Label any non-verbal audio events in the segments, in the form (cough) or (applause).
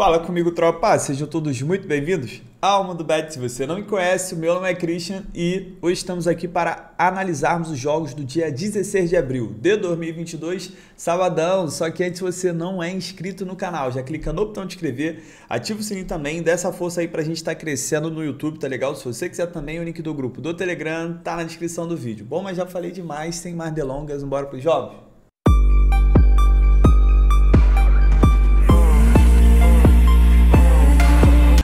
Fala comigo, tropa! Ah, sejam todos muito bem-vindos Alma do Bet. Se você não me conhece, o meu nome é Christian e hoje estamos aqui para analisarmos os jogos do dia 16 de abril de 2022, sabadão. Só que antes, você não é inscrito no canal, já clica no botão de inscrever, ativa o sininho também, dá essa força aí para a gente estar tá crescendo no YouTube, tá legal? Se você quiser também, o link do grupo do Telegram tá na descrição do vídeo. Bom, mas já falei demais, sem mais delongas, bora os jogos?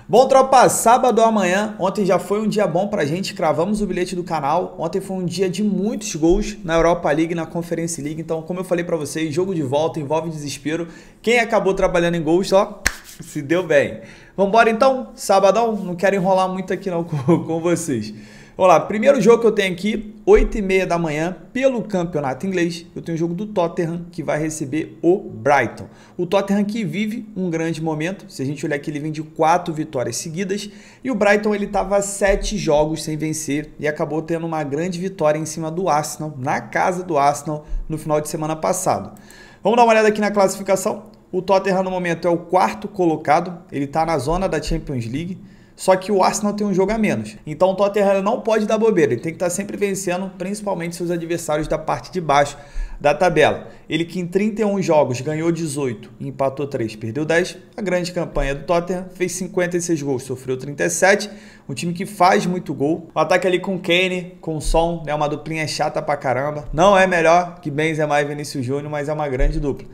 Bom, tropa, sábado amanhã. Ontem já foi um dia bom pra gente, cravamos o bilhete do canal. Ontem foi um dia de muitos gols na Europa League, na Conference League. Então, como eu falei para vocês, jogo de volta envolve desespero. Quem acabou trabalhando em gols, ó, se deu bem. Vambora então, sabadão. Não quero enrolar muito aqui não (laughs) com, com vocês. Olá, primeiro jogo que eu tenho aqui, 8 e meia da manhã, pelo campeonato inglês, eu tenho o jogo do Tottenham que vai receber o Brighton. O Tottenham que vive um grande momento, se a gente olhar aqui ele vem de 4 vitórias seguidas e o Brighton ele estava 7 jogos sem vencer e acabou tendo uma grande vitória em cima do Arsenal, na casa do Arsenal, no final de semana passado. Vamos dar uma olhada aqui na classificação. O Tottenham no momento é o quarto colocado, ele está na zona da Champions League. Só que o Arsenal tem um jogo a menos. Então o Tottenham não pode dar bobeira. Ele tem que estar tá sempre vencendo, principalmente seus adversários da parte de baixo da tabela. Ele que em 31 jogos ganhou 18, empatou 3, perdeu 10. A grande campanha do Tottenham fez 56 gols, sofreu 37. Um time que faz muito gol. O ataque ali com Kane, com Son, é né? uma duplinha chata pra caramba. Não é melhor que Benzema e Vinícius Júnior, mas é uma grande dupla.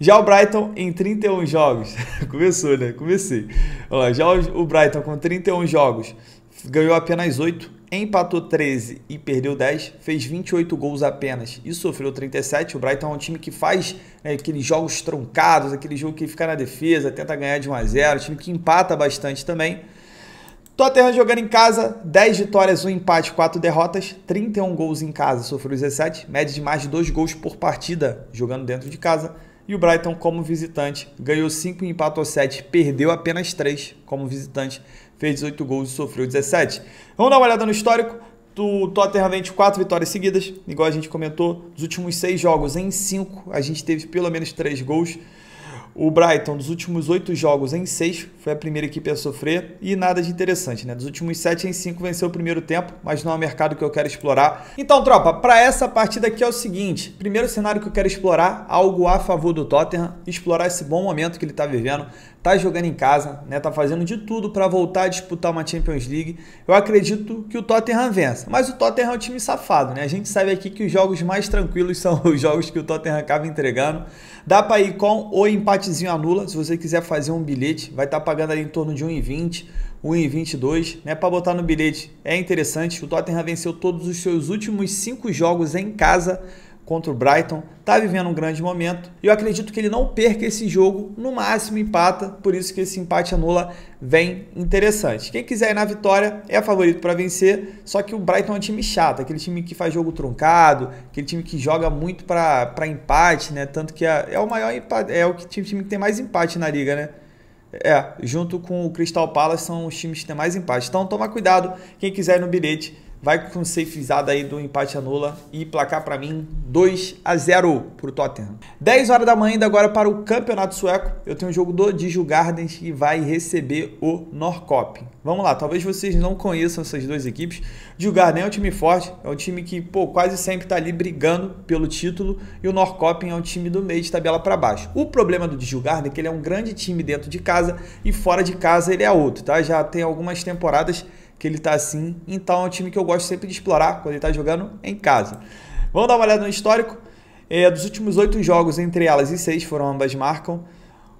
Já o Brighton em 31 jogos. (laughs) Começou, né? Comecei. Olha lá, já o Brighton com 31 jogos ganhou apenas 8, empatou 13 e perdeu 10, fez 28 gols apenas e sofreu 37. O Brighton é um time que faz né, aqueles jogos troncados, aquele jogo que fica na defesa, tenta ganhar de 1 a 0, time que empata bastante também. Tottenham jogando em casa, 10 vitórias, 1 empate, 4 derrotas, 31 gols em casa, sofreu 17, média de mais de 2 gols por partida jogando dentro de casa. E o Brighton, como visitante, ganhou 5 e empatou 7, perdeu apenas 3 como visitante, fez 18 gols e sofreu 17. Vamos dar uma olhada no histórico. O Tottenham vem 4 vitórias seguidas, igual a gente comentou, dos últimos 6 jogos em 5, a gente teve pelo menos 3 gols. O Brighton, dos últimos oito jogos em seis, foi a primeira equipe a sofrer e nada de interessante, né? Dos últimos sete em cinco venceu o primeiro tempo, mas não é um mercado que eu quero explorar. Então, tropa, para essa partida aqui é o seguinte: primeiro cenário que eu quero explorar, algo a favor do Tottenham, explorar esse bom momento que ele está vivendo, tá jogando em casa, né? Tá fazendo de tudo para voltar a disputar uma Champions League. Eu acredito que o Tottenham vença. Mas o Tottenham é um time safado, né? A gente sabe aqui que os jogos mais tranquilos (laughs) são os jogos que o Tottenham acaba entregando. Dá para ir com o empatezinho anula, se você quiser fazer um bilhete, vai estar tá pagando ali em torno de 1,20. 1,22, né? Para botar no bilhete é interessante. O Tottenham venceu todos os seus últimos cinco jogos em casa contra o Brighton, está vivendo um grande momento. e Eu acredito que ele não perca esse jogo, no máximo empata, por isso que esse empate anula vem interessante. Quem quiser ir na vitória é favorito para vencer, só que o Brighton é um time chato, aquele time que faz jogo truncado, aquele time que joga muito para empate, né? Tanto que é, é o maior empate, é o que, time que tem mais empate na liga, né? É, junto com o Crystal Palace são os times que têm mais empate. Então toma cuidado quem quiser ir no bilhete vai com safezada aí do empate anula e placar para mim 2 a 0 pro Tottenham. 10 horas da manhã ainda agora para o Campeonato Sueco. Eu tenho um jogo do Diju Gardens que vai receber o Norcop. Vamos lá, talvez vocês não conheçam essas duas equipes. Diju Gardens é um time forte, é um time que, pô, quase sempre tá ali brigando pelo título e o Norcop é um time do meio de tabela para baixo. O problema do Diju Gardens é que ele é um grande time dentro de casa e fora de casa ele é outro, tá? Já tem algumas temporadas que ele está assim. Então é um time que eu gosto sempre de explorar quando ele está jogando em casa. Vamos dar uma olhada no histórico. É, dos últimos oito jogos, entre elas e seis foram ambas marcam.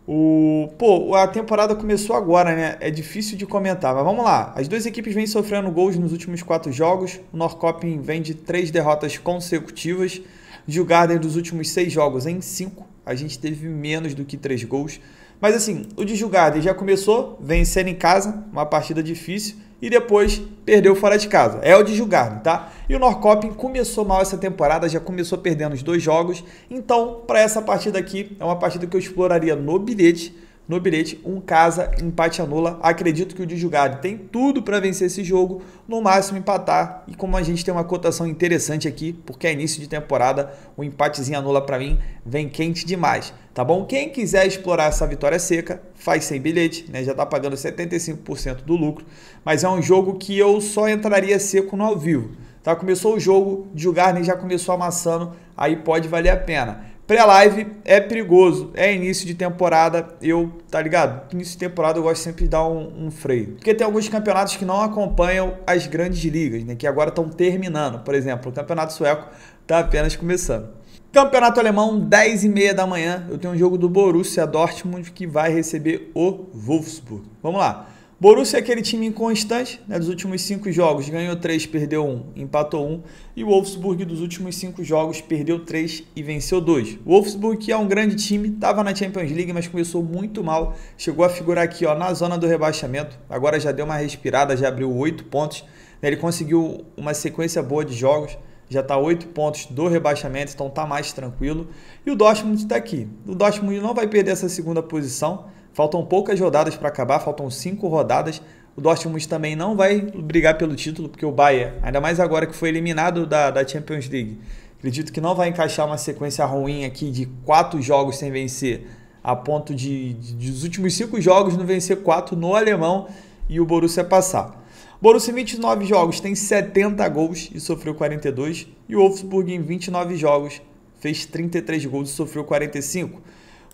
O, pô, a temporada começou agora, né? É difícil de comentar, mas vamos lá. As duas equipes vêm sofrendo gols nos últimos quatro jogos. O vem de três derrotas consecutivas. Gil Garden dos últimos seis jogos em cinco. A gente teve menos do que três gols. Mas assim, o de Julgado já começou vencendo em casa, uma partida difícil, e depois perdeu fora de casa. É o de Julgado, tá? E o Norcoping começou mal essa temporada, já começou perdendo os dois jogos. Então, para essa partida aqui, é uma partida que eu exploraria no bilhete no bilhete, um casa, empate anula. Acredito que o de julgado tem tudo para vencer esse jogo, no máximo empatar. E como a gente tem uma cotação interessante aqui, porque é início de temporada, o um empatezinho anula para mim vem quente demais, tá bom? Quem quiser explorar essa vitória seca, faz sem bilhete, né? Já está pagando 75% do lucro, mas é um jogo que eu só entraria seco no ao vivo. Tá, começou o jogo, julgar, Garner já começou amassando, aí pode valer a pena. Pré-live é perigoso, é início de temporada, eu, tá ligado? Início de temporada eu gosto sempre de dar um, um freio. Porque tem alguns campeonatos que não acompanham as grandes ligas, né? Que agora estão terminando. Por exemplo, o campeonato sueco tá apenas começando. Campeonato alemão, 10 e meia da manhã, eu tenho um jogo do Borussia Dortmund que vai receber o Wolfsburg. Vamos lá. Borussia é aquele time inconstante, né? Dos últimos cinco jogos, ganhou três, perdeu um, empatou um. E o Wolfsburg dos últimos cinco jogos perdeu três e venceu dois. O Wolfsburg, que é um grande time, estava na Champions League, mas começou muito mal. Chegou a figurar aqui ó, na zona do rebaixamento. Agora já deu uma respirada, já abriu oito pontos. Né, ele conseguiu uma sequência boa de jogos já está oito pontos do rebaixamento, então está mais tranquilo. E o Dortmund está aqui. O Dortmund não vai perder essa segunda posição, Faltam poucas rodadas para acabar, faltam cinco rodadas. O Dortmund também não vai brigar pelo título, porque o Bayern, ainda mais agora que foi eliminado da, da Champions League, acredito que não vai encaixar uma sequência ruim aqui de quatro jogos sem vencer, a ponto de, de dos últimos cinco jogos não vencer quatro no alemão e o Borussia passar. Borussia em 29 jogos tem 70 gols e sofreu 42, e o Wolfsburg em 29 jogos fez 33 gols e sofreu 45.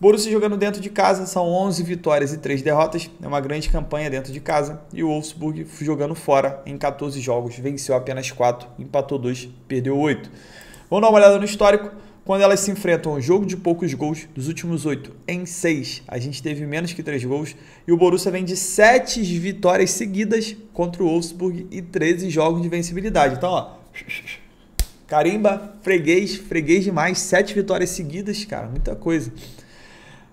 Borussia jogando dentro de casa, são 11 vitórias e 3 derrotas, é uma grande campanha dentro de casa. E o Wolfsburg jogando fora em 14 jogos, venceu apenas 4, empatou 2, perdeu 8. Vamos dar uma olhada no histórico. Quando elas se enfrentam jogo de poucos gols, dos últimos 8 em 6, a gente teve menos que 3 gols. E o Borussia vem de 7 vitórias seguidas contra o Wolfsburg e 13 jogos de vencibilidade. Então, ó. Carimba, freguês, freguês demais. 7 vitórias seguidas, cara, muita coisa.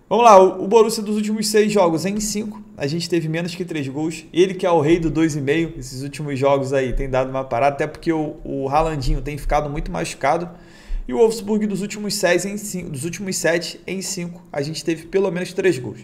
Vamos lá, o Borussia dos últimos seis jogos em cinco, a gente teve menos que três gols. Ele que é o rei do dois e meio, esses últimos jogos aí tem dado uma parada, até porque o, o Ralandinho tem ficado muito machucado. E o Wolfsburg dos últimos, seis em cinco, dos últimos sete em cinco, a gente teve pelo menos três gols.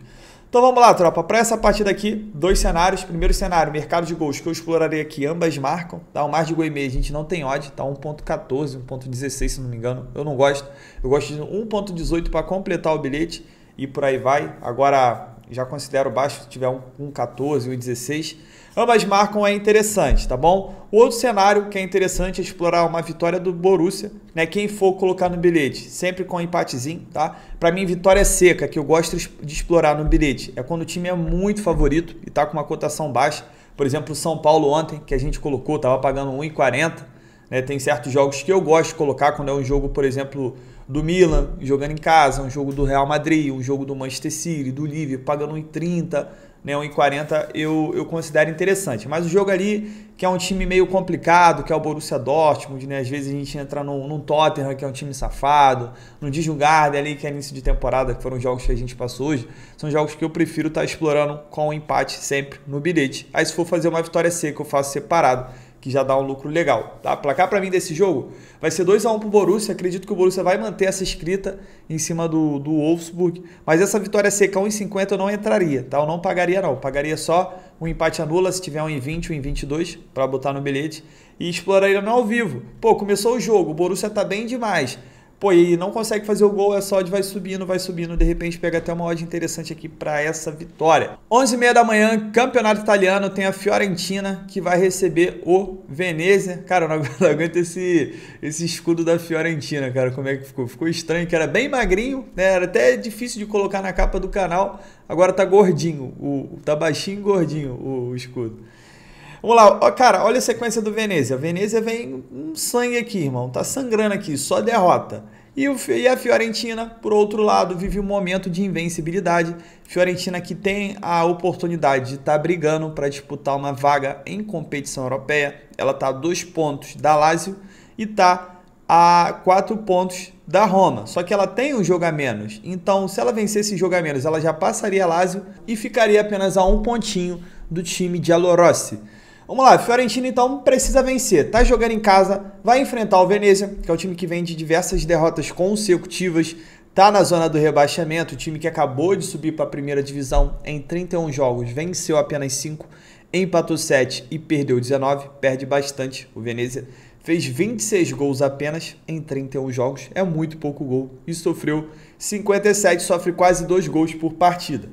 Então vamos lá, tropa. Para essa partida aqui, dois cenários. Primeiro cenário, mercado de gols que eu explorarei aqui. Ambas marcam. Tá? um mais de gol e meio a gente não tem odd. Tá 1.14, 1.16 se não me engano. Eu não gosto. Eu gosto de 1.18 para completar o bilhete e por aí vai. Agora já considero baixo se tiver um, um 14 e um 16. Ambas marcam é interessante, tá bom? O outro cenário que é interessante é explorar uma vitória do Borussia, né? Quem for colocar no bilhete, sempre com um empatezinho, tá? Para mim, vitória é seca, que eu gosto de explorar no bilhete, é quando o time é muito favorito e tá com uma cotação baixa. Por exemplo, o São Paulo ontem, que a gente colocou, tava pagando 1,40. Né? Tem certos jogos que eu gosto de colocar quando é um jogo, por exemplo, do Milan jogando em casa, um jogo do Real Madrid, um jogo do Manchester City, do Liverpool, pagando 1,30, né, 1,40 eu, eu considero interessante. Mas o jogo ali, que é um time meio complicado, que é o Borussia Dortmund, né, às vezes a gente entra num, num Tottenham, que é um time safado, no Disjungarda ali, que é início de temporada, que foram jogos que a gente passou hoje, são jogos que eu prefiro estar tá explorando com o um empate sempre no bilhete. Aí se for fazer uma vitória seca, eu faço separado que já dá um lucro legal. Tá? Placar para mim desse jogo vai ser 2 a 1 um para o Borussia. Acredito que o Borussia vai manter essa escrita em cima do, do Wolfsburg. Mas essa vitória seca 1,50 eu não entraria. Tá? Eu não pagaria não. pagaria só um empate anula se tiver 1,20, um 1,22 um para botar no bilhete. E exploraria no ao vivo. Pô, começou o jogo. O Borussia está bem demais. Pô, e não consegue fazer o gol, é só de vai subindo, vai subindo, de repente pega até uma odd interessante aqui para essa vitória. 11h30 da manhã, campeonato italiano, tem a Fiorentina que vai receber o Venezia. Cara, eu (laughs) não aguento esse, esse escudo da Fiorentina, cara, como é que ficou? Ficou estranho, que era bem magrinho, né? Era até difícil de colocar na capa do canal, agora tá gordinho, o, tá baixinho e gordinho o, o escudo. Vamos lá, cara, olha a sequência do Venezia. Venezia vem um sangue aqui, irmão. Tá sangrando aqui, só derrota. E, o, e a Fiorentina, por outro lado, vive um momento de invencibilidade. Fiorentina que tem a oportunidade de estar tá brigando para disputar uma vaga em competição europeia. Ela está a dois pontos da Lazio e está a quatro pontos da Roma. Só que ela tem um jogo a menos. Então, se ela vencer esse jogo a menos, ela já passaria a Lazio e ficaria apenas a um pontinho do time de Alorossi. Vamos lá, Fiorentina então precisa vencer. Tá jogando em casa, vai enfrentar o Venezia, que é o time que vem de diversas derrotas consecutivas, tá na zona do rebaixamento, o time que acabou de subir para a primeira divisão em 31 jogos, venceu apenas 5, empatou 7 e perdeu 19, perde bastante. O Venezia fez 26 gols apenas em 31 jogos, é muito pouco gol e sofreu 57, sofre quase 2 gols por partida.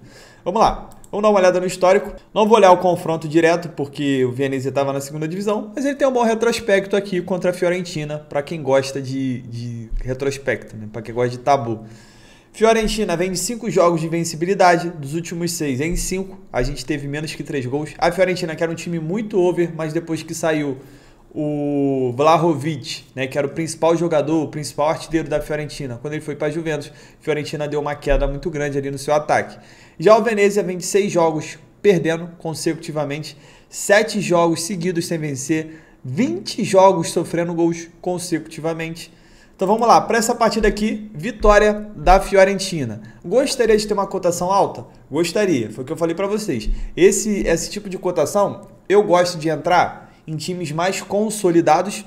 Vamos lá, Vamos dar uma olhada no histórico. Não vou olhar o confronto direto, porque o Venezia estava na segunda divisão, mas ele tem um bom retrospecto aqui contra a Fiorentina, para quem gosta de, de retrospecto, né? para quem gosta de tabu. Fiorentina vem de 5 jogos de invencibilidade dos últimos 6 em 5, a gente teve menos que 3 gols. A Fiorentina que era um time muito over, mas depois que saiu o Vlahovic, né, que era o principal jogador, o principal artilheiro da Fiorentina. Quando ele foi para a Juventus, a Fiorentina deu uma queda muito grande ali no seu ataque. Já o Venezia vem de seis jogos perdendo consecutivamente, sete jogos seguidos sem vencer, 20 jogos sofrendo gols consecutivamente. Então vamos lá, para essa partida aqui, vitória da Fiorentina. Gostaria de ter uma cotação alta? Gostaria, foi o que eu falei para vocês. Esse, esse tipo de cotação, eu gosto de entrar em times mais consolidados,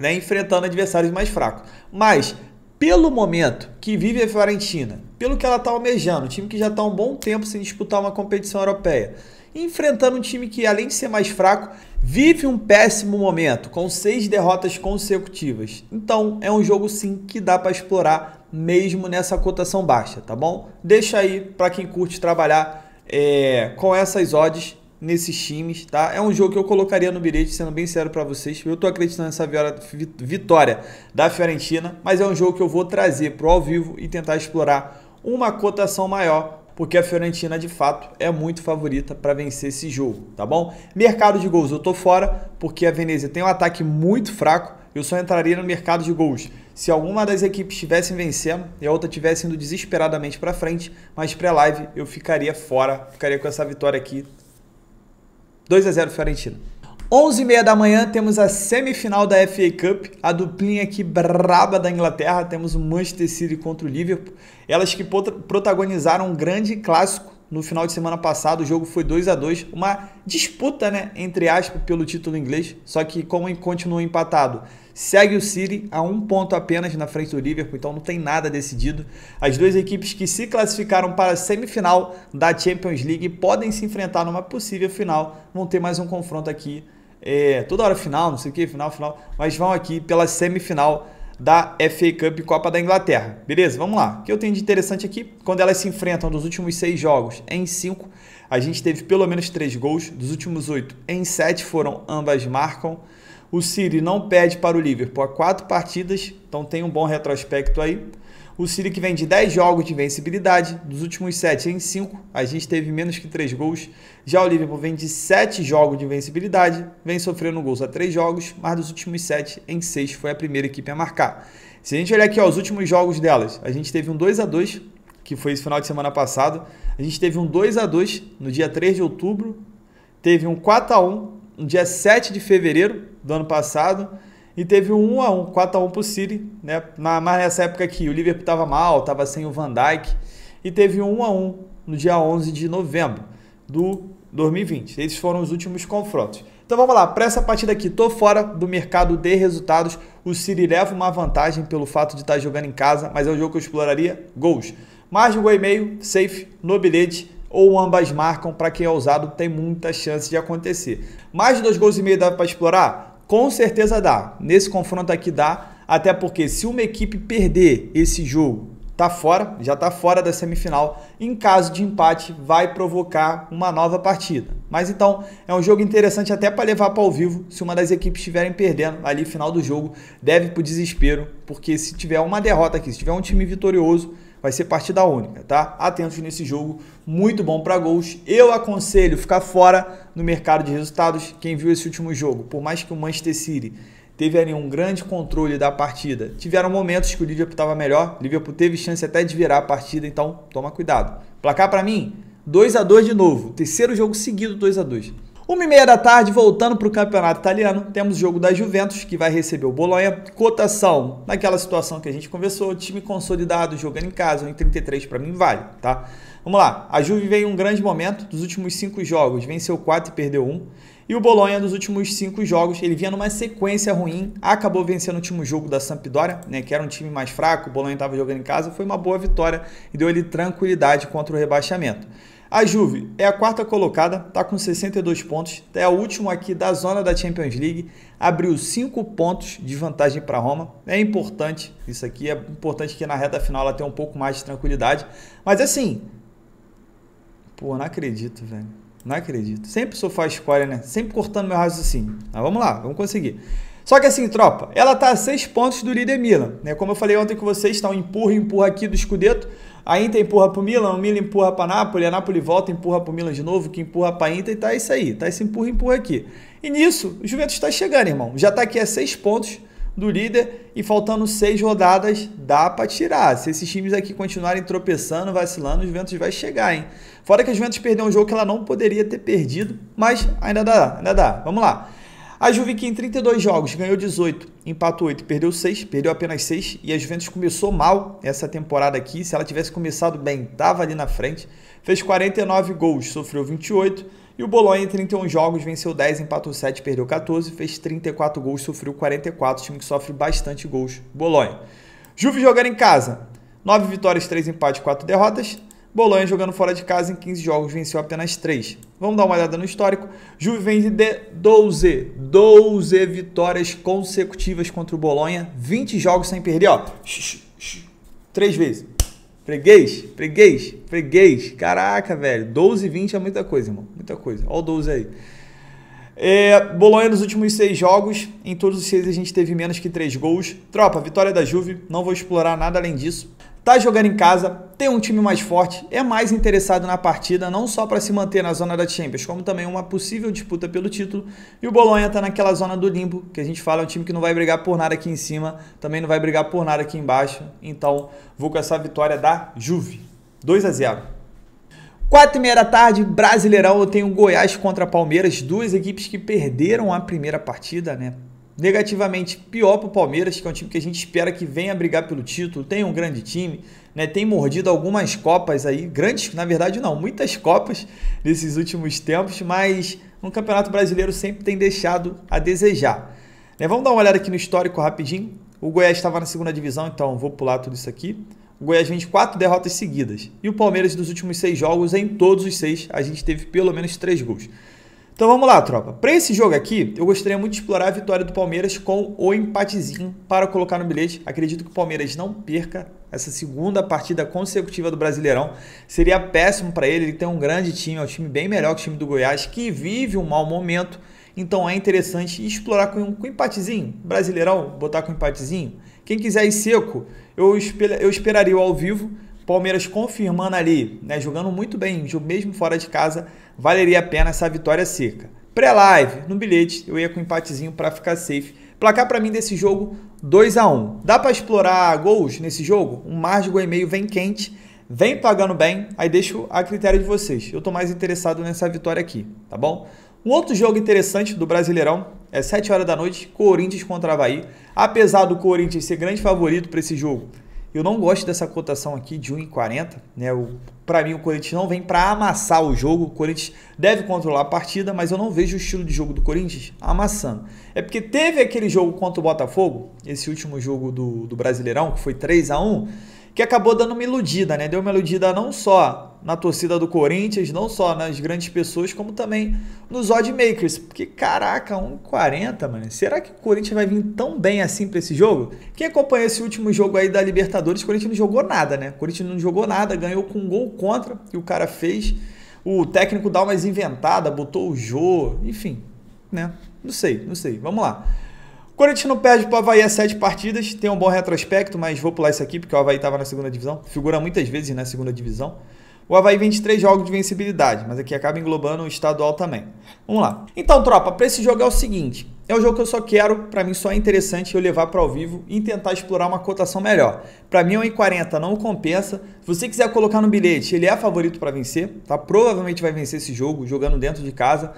né, enfrentando adversários mais fracos. Mas, pelo momento que vive a Fiorentina, pelo que ela está almejando, um time que já está há um bom tempo sem disputar uma competição europeia, enfrentando um time que, além de ser mais fraco, vive um péssimo momento, com seis derrotas consecutivas. Então, é um jogo sim que dá para explorar, mesmo nessa cotação baixa, tá bom? Deixa aí para quem curte trabalhar é, com essas odds nesses times, tá? É um jogo que eu colocaria no bilhete, sendo bem sério para vocês. Eu tô acreditando nessa vitória da Fiorentina, mas é um jogo que eu vou trazer pro ao vivo e tentar explorar uma cotação maior porque a Fiorentina de fato é muito favorita para vencer esse jogo, tá bom? Mercado de gols eu tô fora, porque a Venezia tem um ataque muito fraco. Eu só entraria no mercado de gols se alguma das equipes estivessem vencendo e a outra estivesse indo desesperadamente para frente, mas pré-live eu ficaria fora, ficaria com essa vitória aqui 2 a 0 Fiorentina. 11h30 da manhã temos a semifinal da FA Cup, a duplinha aqui braba da Inglaterra. Temos o Manchester City contra o Liverpool. Elas que protagonizaram um grande clássico no final de semana passado. O jogo foi 2 a 2 uma disputa, né, entre aspas, pelo título inglês. Só que como continua empatado, segue o City a um ponto apenas na frente do Liverpool, então não tem nada decidido. As duas equipes que se classificaram para a semifinal da Champions League podem se enfrentar numa possível final, vão ter mais um confronto aqui, é, toda hora final, não sei o que, final, final, mas vão aqui pela semifinal da FA Cup Copa da Inglaterra. Beleza? Vamos lá. O que eu tenho de interessante aqui? Quando elas se enfrentam dos últimos seis jogos em cinco, a gente teve pelo menos três gols. Dos últimos oito em sete foram ambas marcam. O City não perde para o Liverpool há quatro partidas, então tem um bom retrospecto aí. O City que vem de 10 jogos de invencibilidade, dos últimos 7 em 5, a gente teve menos que 3 gols. Já o Liverpool vem de 7 jogos de invencibilidade, vem sofrendo gols há 3 jogos, mas dos últimos 7 em 6 foi a primeira equipe a marcar. Se a gente olhar aqui ó, os últimos jogos delas, a gente teve um 2 x 2 que foi esse final de semana passado. A gente teve um 2 x 2 no dia 3 de outubro, teve um 4 x 1 no dia 7 de fevereiro do ano passado e teve um 1x1, 4 a 1 pro City, né? Mas nessa época que o Liverpool tava mal, tava sem o Van Dijk e teve um 1x1 no dia 11 de novembro do 2020. Esses foram os últimos confrontos. Então vamos lá, para essa partida aqui, tô fora do mercado de resultados. O City leva uma vantagem pelo fato de estar tá jogando em casa, mas é um jogo que eu exploraria gols. Mais de um gol e meio, safe, no bilhete ou ambas marcam para quem é ousado, tem muita chance de acontecer. Mais de dois gols e meio dá para explorar? Com certeza dá. Nesse confronto aqui dá, até porque se uma equipe perder esse jogo, tá fora, já tá fora da semifinal. Em caso de empate, vai provocar uma nova partida. Mas então, é um jogo interessante até para levar para ao vivo, se uma das equipes estiverem perdendo ali final do jogo, deve pro desespero, porque se tiver uma derrota aqui, se tiver um time vitorioso, vai ser partida única, tá? Atentos nesse jogo, muito bom para gols. Eu aconselho ficar fora no mercado de resultados. Quem viu esse último jogo, por mais que o Manchester City teve ali um grande controle da partida, tiveram momentos que o Liverpool estava melhor. O Liverpool teve chance até de virar a partida, então toma cuidado. Placar para mim, 2 a 2 de novo, terceiro jogo seguido 2 a 2. Uma e meia da tarde, voltando para o campeonato italiano, temos o jogo da Juventus, que vai receber o Bolonha. Cotação, naquela situação que a gente conversou, time consolidado, jogando em casa, em 33 para mim vale, tá? Vamos lá, a Juve veio um grande momento dos últimos cinco jogos, venceu quatro e perdeu um. E o Bolonha, dos últimos cinco jogos, ele vinha numa sequência ruim, acabou vencendo o último jogo da Sampdoria, né, que era um time mais fraco, o Bolonha estava jogando em casa, foi uma boa vitória e deu ele tranquilidade contra o rebaixamento. A Juve é a quarta colocada, está com 62 pontos, tá, é a última aqui da zona da Champions League, abriu 5 pontos de vantagem para Roma. É importante, isso aqui é importante que na reta final ela tenha um pouco mais de tranquilidade. Mas assim, pô, não acredito, velho. Não acredito. Sempre sou faz score, né? Sempre cortando meu raciocínio. Mas vamos lá, vamos conseguir. Só que assim, tropa, ela está a 6 pontos do líder Milan, né? Como eu falei ontem com vocês, está um empurra, empurra aqui do Scudetto. A Inter empurra para o Milan, o Milan empurra para a Nápoles, a Nápoles volta, empurra para o Milan de novo, que empurra para a Inter e tá isso aí, tá esse empurra, empurra aqui. E nisso, o Juventus está chegando, irmão. Já está aqui a seis pontos do líder e faltando seis rodadas, dá para tirar. Se esses times aqui continuarem tropeçando, vacilando, o Juventus vai chegar, hein? Fora que a Juventus perdeu um jogo que ela não poderia ter perdido, mas ainda dá, ainda dá. Vamos lá. A Juve que em 32 jogos ganhou 18, empatou 8, perdeu 6, perdeu apenas 6 e a Juventus começou mal essa temporada aqui. Se ela tivesse começado bem, estava ali na frente. Fez 49 gols, sofreu 28 e o Bolonha em 31 jogos venceu 10, empatou 7, perdeu 14, fez 34 gols, sofreu 44, time que sofre bastante gols, Bolonha. Juve jogando em casa, 9 vitórias, 3 empates, 4 derrotas. Bolonha jogando fora de casa em 15 jogos, venceu apenas 3. Vamos dar uma olhada no histórico. Juve vem de 12, 12 vitórias consecutivas contra o Bolonha, 20 jogos sem perder, ó. Três vezes. Freguês, freguês, freguês. Caraca, velho. 12 e 20 é muita coisa, irmão. Muita coisa. Olha o 12 aí. É, Bolonha nos últimos seis jogos. Em todos os seis a gente teve menos que três gols. Tropa, vitória da Juve. Não vou explorar nada além disso. Tá jogando em casa, tem um time mais forte, é mais interessado na partida, não só para se manter na zona da Champions, como também uma possível disputa pelo título. E o Bolonha está naquela zona do limbo, que a gente fala, é um time que não vai brigar por nada aqui em cima, também não vai brigar por nada aqui embaixo. Então, vou com essa vitória da Juve. 2 a 0 Quatro e meia da tarde, Brasileirão, eu tenho Goiás contra Palmeiras, duas equipes que perderam a primeira partida, né? negativamente pior para o Palmeiras, que é um time que a gente espera que venha brigar pelo título, tem um grande time, né? tem mordido algumas copas aí, grandes, na verdade não, muitas copas nesses últimos tempos, mas um Campeonato Brasileiro sempre tem deixado a desejar. Né? Vamos dar uma olhada aqui no histórico rapidinho, o Goiás estava na segunda divisão, então vou pular tudo isso aqui. O Goiás vem de quatro derrotas seguidas. E o Palmeiras, nos últimos seis jogos, em todos os seis, a gente teve pelo menos três gols. Então vamos lá, tropa. Para esse jogo aqui, eu gostaria muito de explorar a vitória do Palmeiras com o empatezinho para colocar no bilhete. Acredito que o Palmeiras não perca essa segunda partida consecutiva do Brasileirão. Seria péssimo para ele, ele tem um grande time, é um time bem melhor que o time do Goiás, que vive um mau momento. Então é interessante explorar com, com empatezinho. Brasileirão, botar com empatezinho. Quem quiser ir seco, eu, esper, eu esperaria o ao vivo, Palmeiras confirmando ali, né, jogando muito bem, mesmo fora de casa, valeria a pena essa vitória seca. Pré-live, no bilhete, eu ia com um empatezinho para ficar safe. Placar para mim desse jogo 2 a 1. Dá para explorar gols nesse jogo? Um mar de gol e meio vem quente, vem pagando bem, aí deixo a critério de vocês. Eu tô mais interessado nessa vitória aqui, tá bom? Um outro jogo interessante do Brasileirão é 7 horas da noite, Corinthians contra Havaí. Apesar do Corinthians ser grande favorito para esse jogo, eu não gosto dessa cotação aqui de 1,40. Né? Para mim, o Corinthians não vem para amassar o jogo. O Corinthians deve controlar a partida, mas eu não vejo o estilo de jogo do Corinthians amassando. É porque teve aquele jogo contra o Botafogo, esse último jogo do, do Brasileirão, que foi 3 a 1 que acabou dando uma iludida, né? Deu uma iludida não só na torcida do Corinthians, não só nas grandes pessoas, como também nos odd makers. Porque, caraca, 1,40, mano. Será que o Corinthians vai vir tão bem assim para esse jogo? Quem acompanha esse último jogo aí da Libertadores, o Corinthians não jogou nada, né? O Corinthians não jogou nada, ganhou com um gol contra que o cara fez. O técnico dá umas inventada botou o Jô, enfim, né? Não sei, não sei. Vamos lá. O Corinthians não perde para o Havaí há sete partidas, tem um bom retrospecto, mas vou pular isso aqui porque o Havaí estava na segunda divisão, figura muitas vezes na segunda divisão. O Havaí vem de jogos de vencibilidade, mas aqui acaba englobando o estadual também. Vamos lá. Então, tropa, para esse jogo é o seguinte. É um jogo que eu só quero, para mim só é interessante eu levar para o vivo e tentar explorar uma cotação melhor. Para mim, 1,40 não compensa. Se você quiser colocar no bilhete, ele é favorito para vencer, tá? Provavelmente vai vencer esse jogo, jogando dentro de casa.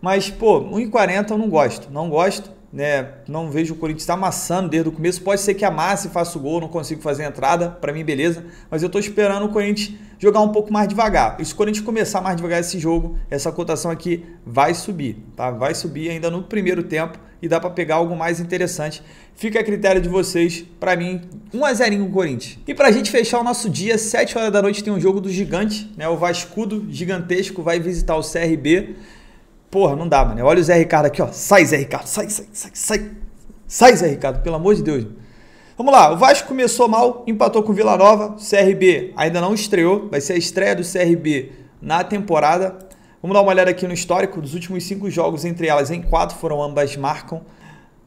Mas, pô, 1,40 eu não gosto, não gosto né? Não vejo o Corinthians tá amassando desde o começo. Pode ser que amasse, faça o gol, não consigo fazer a entrada, para mim beleza, mas eu estou esperando o Corinthians jogar um pouco mais devagar. E se o Corinthians começar mais devagar esse jogo, essa cotação aqui vai subir, tá? Vai subir ainda no primeiro tempo e dá para pegar algo mais interessante. Fica a critério de vocês. Para mim, 1 a 0 o Corinthians. E pra gente fechar o nosso dia, 7 horas da noite tem um jogo do gigante, né? O Vascudo gigantesco vai visitar o CRB. Porra, não dá, mano. Olha o Zé Ricardo aqui, ó. Sai, Zé Ricardo. Sai, sai, sai, sai. Sai, Zé Ricardo, pelo amor de Deus. Vamos lá, o Vasco começou mal, empatou com o Vila Nova. CRB ainda não estreou, vai ser a estreia do CRB na temporada. Vamos dar uma olhada aqui no histórico dos últimos cinco jogos, entre elas em quatro foram ambas marcam.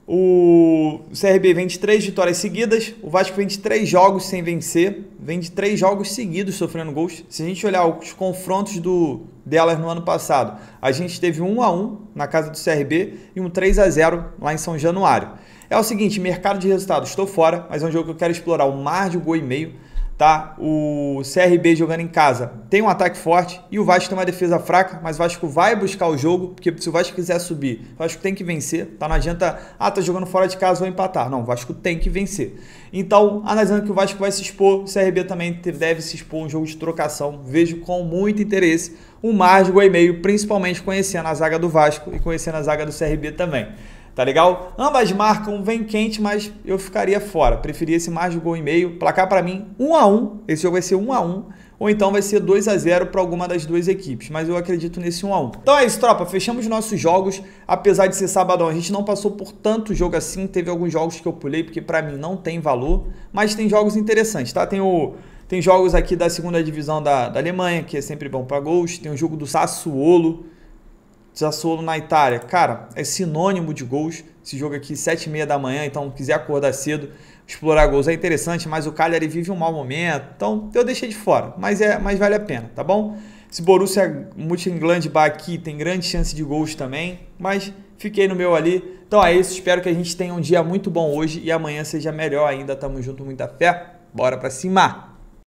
O CRB vem de três vitórias seguidas, o Vasco vem de três jogos sem vencer, vem de três jogos seguidos sofrendo gols. Se a gente olhar os confrontos do delas no ano passado, a gente teve um a um na casa do CRB e um 3 a 0 lá em São Januário. É o seguinte, mercado de resultados, estou fora, mas é um jogo que eu quero explorar o mar de gol e meio tá? O CRB jogando em casa tem um ataque forte e o Vasco tem uma defesa fraca, mas o Vasco vai buscar o jogo, porque se o Vasco quiser subir, o Vasco tem que vencer, tá? Não adianta, ah, tá jogando fora de casa, vou empatar. Não, o Vasco tem que vencer. Então, analisando que o Vasco vai se expor, o CRB também deve se expor um jogo de trocação. Vejo com muito interesse o Mar de e meio, principalmente conhecendo a zaga do Vasco e conhecendo a zaga do CRB também tá legal? Ambas marcam vem quente, mas eu ficaria fora. Preferia esse mais de gol e meio. Placar para mim 1 a 1. Esse jogo vai ser 1 a 1 ou então vai ser 2 a 0 para alguma das duas equipes, mas eu acredito nesse 1 a 1. Então é isso, tropa, fechamos nossos jogos, apesar de ser sabadão, a gente não passou por tanto jogo assim, teve alguns jogos que eu pulei porque para mim não tem valor, mas tem jogos interessantes, tá? Tem o tem jogos aqui da segunda divisão da, da Alemanha, que é sempre bom para gols, tem o jogo do Sassuolo, Sassuolo na Itália. Cara, é sinônimo de gols. Esse jogo aqui, 7h30 da manhã, então quiser acordar cedo, explorar gols é interessante, mas o Cagliari vive um mau momento, então eu deixei de fora, mas, é, mas vale a pena, tá bom? Se Borussia Mönchengladbach aqui tem grande chance de gols também, mas fiquei no meu ali. Então é isso, espero que a gente tenha um dia muito bom hoje e amanhã seja melhor ainda. Tamo junto, muita fé. Bora pra cima!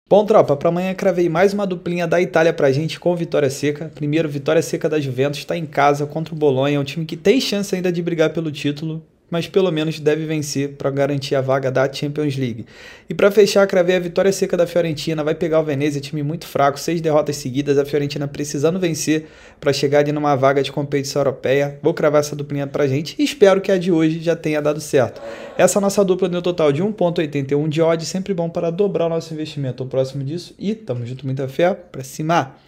Bom, tropa, para amanhã cravei mais uma duplinha da Itália pra gente com vitória seca. Primeiro, vitória seca da Juventus, está em casa contra o Bolonha, um time que tem chance ainda de brigar pelo título mas pelo menos deve vencer para garantir a vaga da Champions League. E para fechar, cravei a vitória seca da Fiorentina, vai pegar o Venezia, time muito fraco, seis derrotas seguidas, a Fiorentina precisando vencer para chegar ali numa vaga de competição europeia. Vou cravar essa duplinha para gente e espero que a de hoje já tenha dado certo. Essa nossa dupla deu total de 1.81 de odd, sempre bom para dobrar o nosso investimento. O próximo disso e tamo junto, muita fé, para cima!